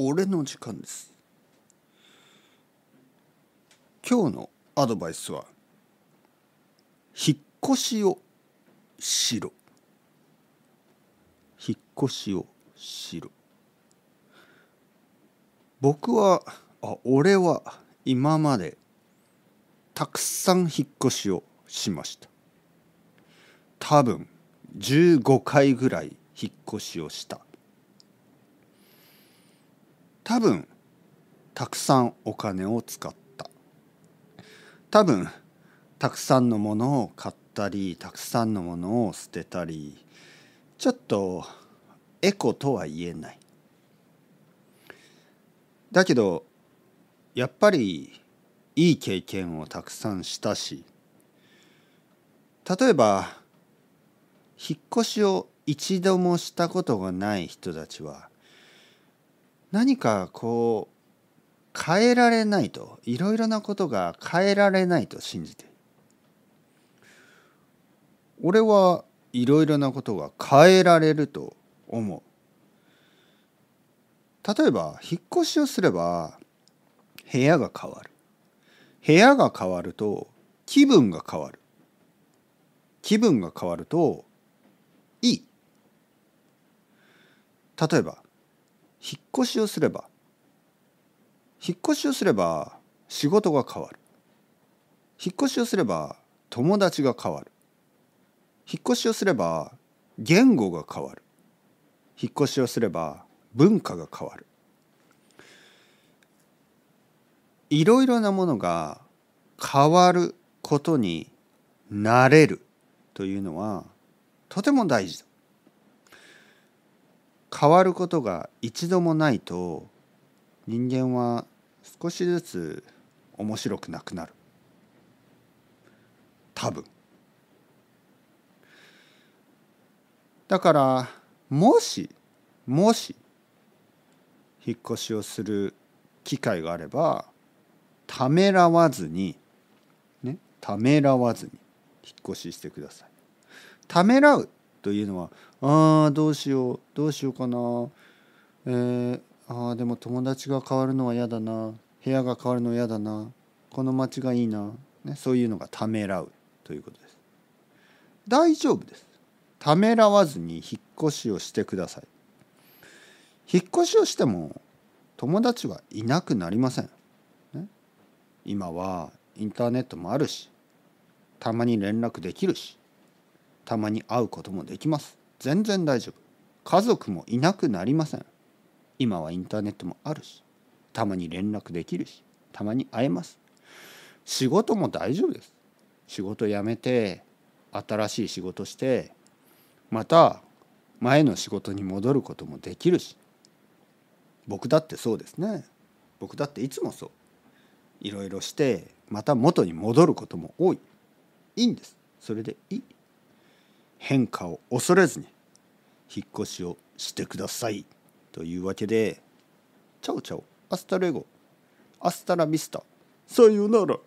俺の時間です今日のアドバイスは引っ越しをしろ引っ越しをしろ僕はあ俺は今までたくさん引っ越しをしました多分15回ぐらい引っ越しをした多分たくさんお金を使った多分たくさんのものを買ったりたくさんのものを捨てたりちょっとエコとは言えないだけどやっぱりいい経験をたくさんしたし例えば引っ越しを一度もしたことがない人たちは何かこう変えられないといろいろなことが変えられないと信じて俺はいろいろなことが変えられると思う例えば引っ越しをすれば部屋が変わる部屋が変わると気分が変わる気分が変わるといい例えば引っ越しをすれば引っ越しをすれば仕事が変わる引っ越しをすれば友達が変わる引っ越しをすれば言語が変わる引っ越しをすれば文化が変わるいろいろなものが変わることになれるというのはとても大事だ変わることが一度もないと人間は少しずつ面白くなくなる多分だからもしもし引っ越しをする機会があればためらわずにねためらわずに引っ越ししてください。ためらうというのはあーどうしようどうしようかなえー、あでも友達が変わるのは嫌だな部屋が変わるの嫌だなこの街がいいな、ね、そういうのがためらうということです大丈夫ですためらわずに引っ越しをしてください引っ越しをしても友達はいなくなりません、ね、今はインターネットもあるしたまに連絡できるしたまに会うこともできます全然大丈夫家族もいなくなりません今はインターネットもあるしたまに連絡できるしたまに会えます仕事も大丈夫です仕事辞めて新しい仕事してまた前の仕事に戻ることもできるし僕だってそうですね僕だっていつもそういろいろしてまた元に戻ることも多いいいんですそれでいい変化を恐れずに引っ越しをしてくださいというわけでチャオチャオアスタレゴアスタラミスタさようなら